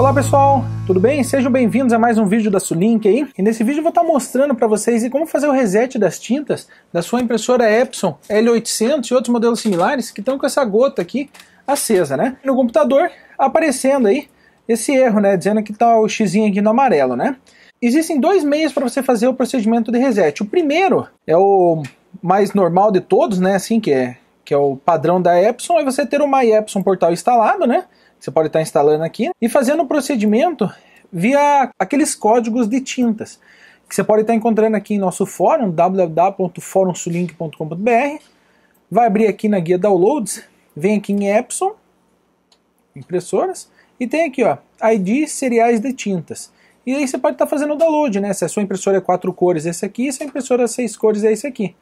Olá pessoal, tudo bem? Sejam bem-vindos a mais um vídeo da Sulink aí. E nesse vídeo eu vou estar tá mostrando para vocês como fazer o reset das tintas da sua impressora Epson L800 e outros modelos similares que estão com essa gota aqui acesa, né? No computador aparecendo aí esse erro, né? Dizendo que tá o xizinho aqui no amarelo, né? Existem dois meios para você fazer o procedimento de reset. O primeiro é o mais normal de todos, né? Assim que é que é o padrão da Epson, é você ter o My Epson Portal instalado, né? Você pode estar instalando aqui e fazendo o procedimento via aqueles códigos de tintas que você pode estar encontrando aqui em nosso fórum, www.forumsulink.com.br. Vai abrir aqui na guia Downloads, vem aqui em Epson, impressoras, e tem aqui, ó, ID Seriais de Tintas. E aí você pode estar fazendo o download, né? Se a sua impressora é quatro cores, esse aqui, se a impressora é seis cores, é esse aqui.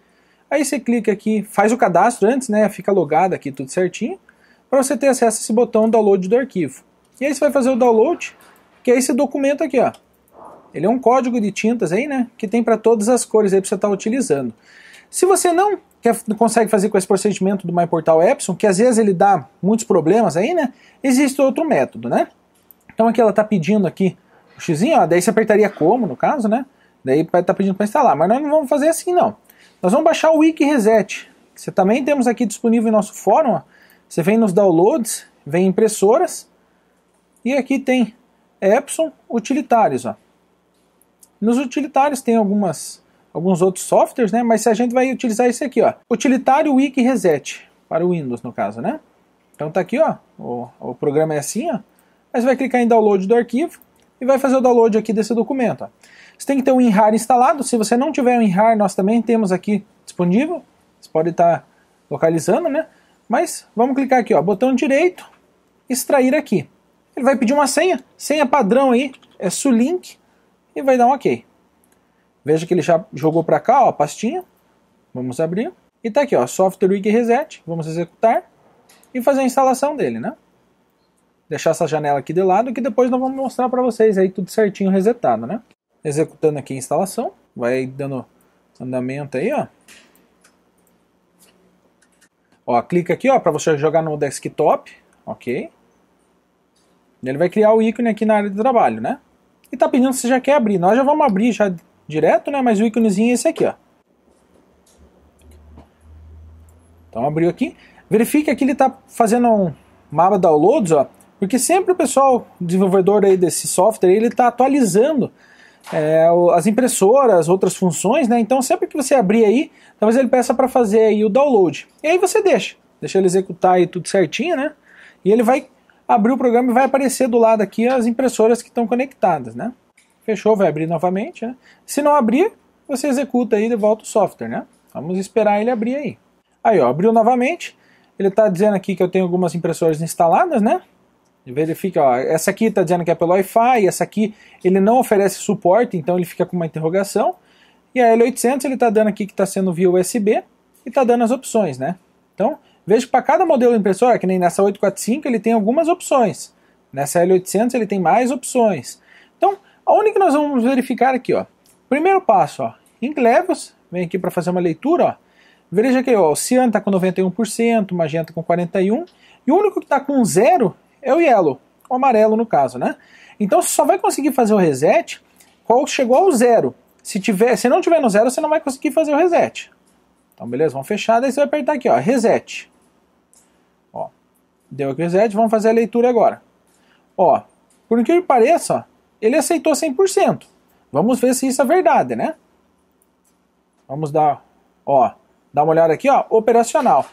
Aí você clica aqui, faz o cadastro antes, né? Fica logado aqui tudo certinho para você ter acesso a esse botão download do arquivo. E aí você vai fazer o download, que é esse documento aqui, ó. Ele é um código de tintas aí, né, que tem para todas as cores aí que você está utilizando. Se você não quer, consegue fazer com esse procedimento do MyPortal Epson, que às vezes ele dá muitos problemas aí, né, existe outro método, né. Então aqui ela está pedindo aqui o x, ó, daí você apertaria como, no caso, né, daí vai tá pedindo para instalar, mas nós não vamos fazer assim não. Nós vamos baixar o Wiki Reset, que você também temos aqui disponível em nosso fórum, ó você vem nos downloads, vem impressoras e aqui tem Epson utilitários. Ó. Nos utilitários tem algumas alguns outros softwares, né? Mas a gente vai utilizar esse aqui, ó, utilitário Wiki Reset para o Windows no caso, né? Então tá aqui, ó, o, o programa é assim, ó. Mas vai clicar em download do arquivo e vai fazer o download aqui desse documento. Ó. Você tem que ter o WinRAR instalado. Se você não tiver o WinRAR, nós também temos aqui disponível. Você pode estar tá localizando, né? Mas vamos clicar aqui, ó, botão direito, extrair aqui. Ele vai pedir uma senha, senha padrão aí, é sulink, e vai dar um OK. Veja que ele já jogou para cá, ó, a pastinha. Vamos abrir. E tá aqui, ó, software wig reset. Vamos executar e fazer a instalação dele, né? Deixar essa janela aqui de lado que depois nós vamos mostrar para vocês aí tudo certinho resetado, né? Executando aqui a instalação, vai dando andamento aí, ó. Ó, clica aqui para você jogar no desktop, ok? Ele vai criar o ícone aqui na área de trabalho, né? E tá pedindo se já quer abrir. Nós já vamos abrir já direto, né? Mas o íconezinho é esse aqui, ó. Então abriu aqui. Verifique que ele tá fazendo um, mapa downloads, ó. Porque sempre o pessoal, desenvolvedor aí desse software, ele tá atualizando é, as impressoras, outras funções, né? Então sempre que você abrir aí, talvez ele peça para fazer aí o download. E aí você deixa, deixa ele executar aí tudo certinho, né? E ele vai abrir o programa e vai aparecer do lado aqui as impressoras que estão conectadas, né? Fechou, vai abrir novamente, né? Se não abrir, você executa aí de volta o software, né? Vamos esperar ele abrir aí. Aí, ó, abriu novamente. Ele está dizendo aqui que eu tenho algumas impressoras instaladas, né? Verifica, ó, essa aqui está dizendo que é pelo Wi-Fi, essa aqui ele não oferece suporte, então ele fica com uma interrogação. E a L800 ele está dando aqui que está sendo via USB e está dando as opções, né? Então, vejo que para cada modelo de impressora, que nem nessa 845, ele tem algumas opções. Nessa L800 ele tem mais opções. Então, aonde que nós vamos verificar aqui, ó? Primeiro passo, ó, em Glevos, vem aqui para fazer uma leitura, ó. Veja que ó, o Cian está com 91%, o Magenta com 41%, e o único que está com zero é o yellow, o amarelo no caso, né? Então você só vai conseguir fazer o reset qual chegou ao zero. Se, tiver, se não tiver no zero, você não vai conseguir fazer o reset. Então beleza, vamos fechar, daí você vai apertar aqui, ó, reset. Ó, deu aqui o reset, vamos fazer a leitura agora. Ó, por que pareça, ele aceitou 100%. Vamos ver se isso é verdade, né? Vamos dar, ó, dá uma olhada aqui, ó, operacional.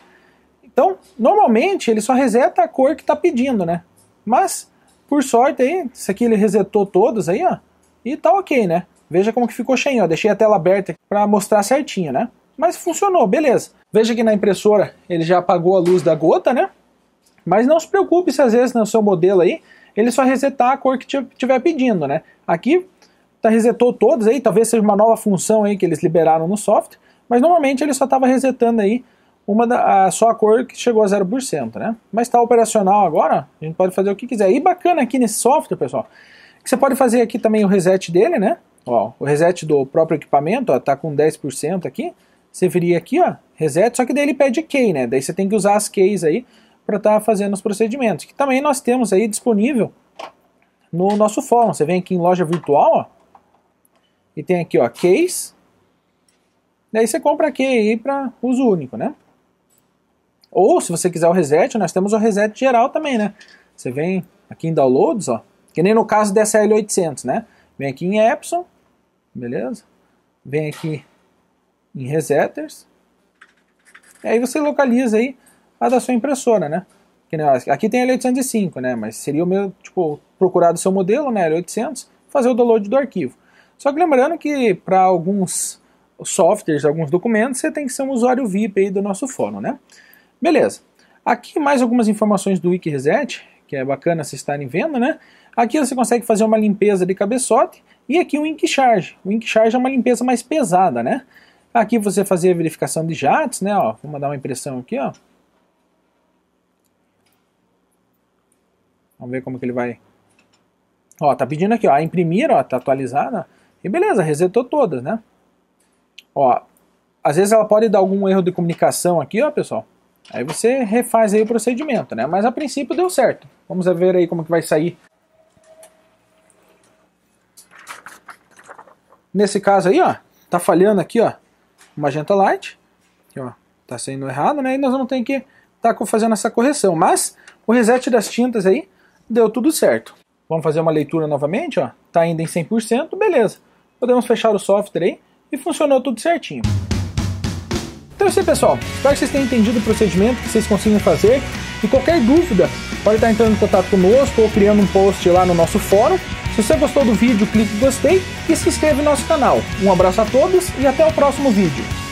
Então, normalmente ele só reseta a cor que está pedindo, né? Mas, por sorte aí, isso aqui ele resetou todos aí, ó, e tá ok, né? Veja como que ficou cheio, ó, deixei a tela aberta para mostrar certinho, né? Mas funcionou, beleza. Veja que na impressora ele já apagou a luz da gota, né? Mas não se preocupe se às vezes no seu modelo aí ele só resetar a cor que estiver pedindo, né? Aqui tá resetou todos aí, talvez seja uma nova função aí que eles liberaram no software, mas normalmente ele só estava resetando aí uma da, a, só a cor que chegou a 0%, né? Mas está operacional agora, a gente pode fazer o que quiser. E bacana aqui nesse software, pessoal, que você pode fazer aqui também o reset dele, né? Ó, o reset do próprio equipamento, ó, tá com 10% aqui. Você viria aqui, ó, reset, só que daí ele pede key, né? Daí você tem que usar as keys aí para estar tá fazendo os procedimentos, que também nós temos aí disponível no nosso fórum. Você vem aqui em loja virtual, ó, e tem aqui, ó, case. Daí você compra a key aí para uso único, né? Ou, se você quiser o reset, nós temos o reset geral também, né? Você vem aqui em downloads, ó. Que nem no caso dessa L800, né? Vem aqui em Epson, beleza? Vem aqui em resetters. E aí você localiza aí a da sua impressora, né? Que nem, ó, aqui tem L805, né? Mas seria o meu, tipo, procurar do seu modelo, né? L800, fazer o download do arquivo. Só que lembrando que para alguns softwares, alguns documentos, você tem que ser um usuário VIP aí do nosso fórum, né? Beleza. Aqui mais algumas informações do Wiki Reset, que é bacana vocês estarem vendo, né? Aqui você consegue fazer uma limpeza de cabeçote e aqui o Ink Charge. O Ink Charge é uma limpeza mais pesada, né? Aqui você fazer a verificação de JATs, né? Ó, vou mandar uma impressão aqui, ó. Vamos ver como que ele vai... Ó, tá pedindo aqui, ó, a imprimir, ó, tá atualizada. E beleza, resetou todas, né? Ó, às vezes ela pode dar algum erro de comunicação aqui, ó, pessoal. Aí você refaz aí o procedimento, né? Mas a princípio deu certo. Vamos ver aí como que vai sair. Nesse caso aí, ó, tá falhando aqui, ó, o Magenta Light. Aqui, ó, tá saindo errado, né? E nós vamos ter que estar tá fazendo essa correção. Mas o reset das tintas aí deu tudo certo. Vamos fazer uma leitura novamente, ó. Tá ainda em 100%, beleza. Podemos fechar o software aí e funcionou tudo certinho. Então é isso aí, pessoal. Espero que vocês tenham entendido o procedimento, que vocês consigam fazer. E qualquer dúvida, pode estar entrando em contato conosco ou criando um post lá no nosso fórum. Se você gostou do vídeo, clique em gostei e se inscreva no nosso canal. Um abraço a todos e até o próximo vídeo.